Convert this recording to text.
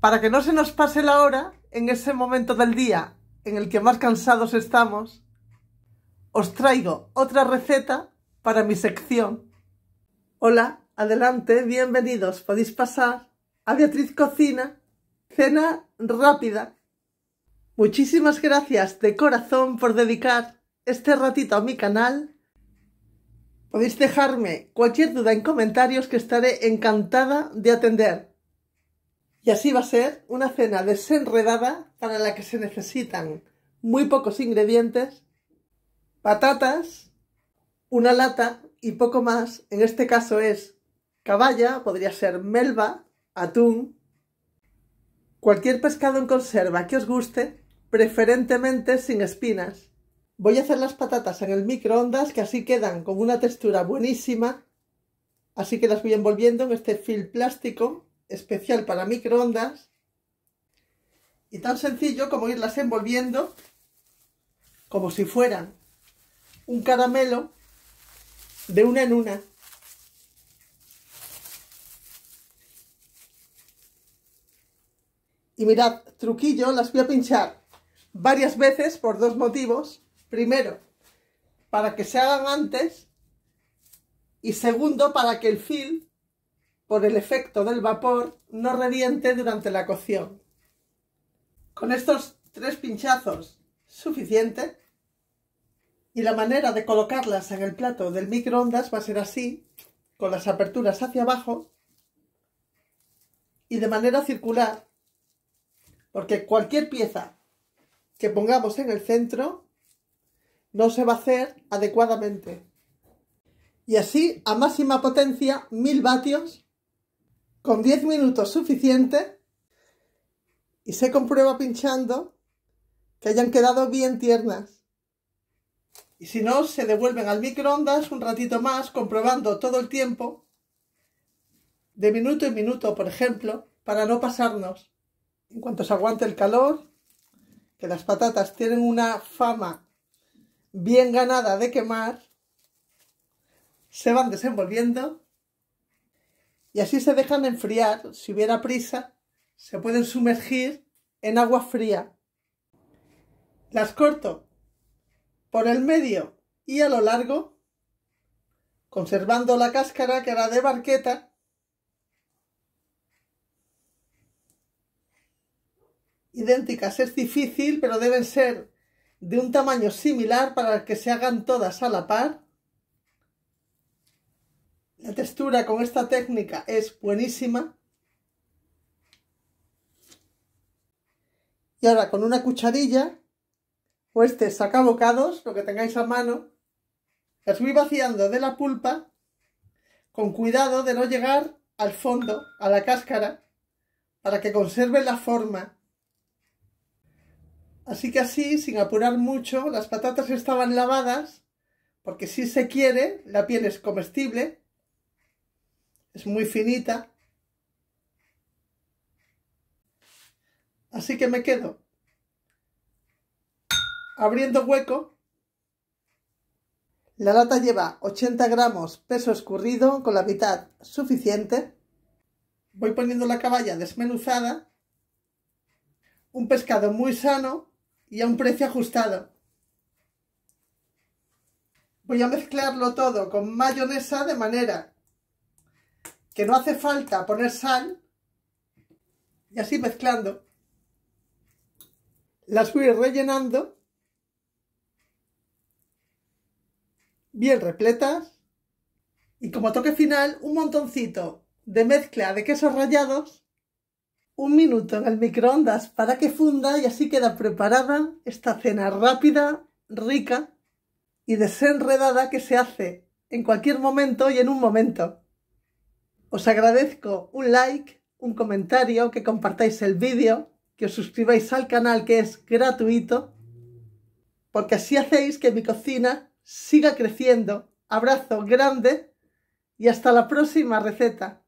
Para que no se nos pase la hora, en ese momento del día en el que más cansados estamos, os traigo otra receta para mi sección. Hola, adelante, bienvenidos, podéis pasar a Beatriz Cocina, cena rápida. Muchísimas gracias de corazón por dedicar este ratito a mi canal Podéis dejarme cualquier duda en comentarios que estaré encantada de atender. Y así va a ser una cena desenredada para la que se necesitan muy pocos ingredientes, patatas, una lata y poco más. En este caso es caballa, podría ser melva, atún, cualquier pescado en conserva que os guste, preferentemente sin espinas. Voy a hacer las patatas en el microondas que así quedan con una textura buenísima. Así que las voy envolviendo en este film plástico especial para microondas. Y tan sencillo como irlas envolviendo como si fueran un caramelo de una en una. Y mirad, truquillo, las voy a pinchar varias veces por dos motivos. Primero, para que se hagan antes y segundo, para que el fil, por el efecto del vapor, no reviente durante la cocción. Con estos tres pinchazos, suficiente. Y la manera de colocarlas en el plato del microondas va a ser así, con las aperturas hacia abajo y de manera circular, porque cualquier pieza que pongamos en el centro no se va a hacer adecuadamente. Y así, a máxima potencia, 1000 vatios, con 10 minutos suficiente, y se comprueba pinchando que hayan quedado bien tiernas. Y si no, se devuelven al microondas un ratito más, comprobando todo el tiempo, de minuto en minuto, por ejemplo, para no pasarnos. En cuanto se aguante el calor, que las patatas tienen una fama bien ganada de quemar, se van desenvolviendo y así se dejan enfriar. Si hubiera prisa, se pueden sumergir en agua fría. Las corto por el medio y a lo largo, conservando la cáscara que era de barqueta. Idénticas, es difícil, pero deben ser de un tamaño similar para que se hagan todas a la par. La textura con esta técnica es buenísima. Y ahora con una cucharilla o este pues sacabocados, lo que tengáis a mano, las voy vaciando de la pulpa con cuidado de no llegar al fondo, a la cáscara, para que conserve la forma Así que así, sin apurar mucho, las patatas estaban lavadas, porque si se quiere, la piel es comestible, es muy finita. Así que me quedo abriendo hueco. La lata lleva 80 gramos peso escurrido, con la mitad suficiente. Voy poniendo la caballa desmenuzada. Un pescado muy sano, y a un precio ajustado. Voy a mezclarlo todo con mayonesa de manera que no hace falta poner sal y así mezclando. Las voy rellenando bien repletas y como toque final un montoncito de mezcla de quesos rallados un minuto en el microondas para que funda y así queda preparada esta cena rápida, rica y desenredada que se hace en cualquier momento y en un momento. Os agradezco un like, un comentario, que compartáis el vídeo, que os suscribáis al canal que es gratuito, porque así hacéis que mi cocina siga creciendo. Abrazo grande y hasta la próxima receta.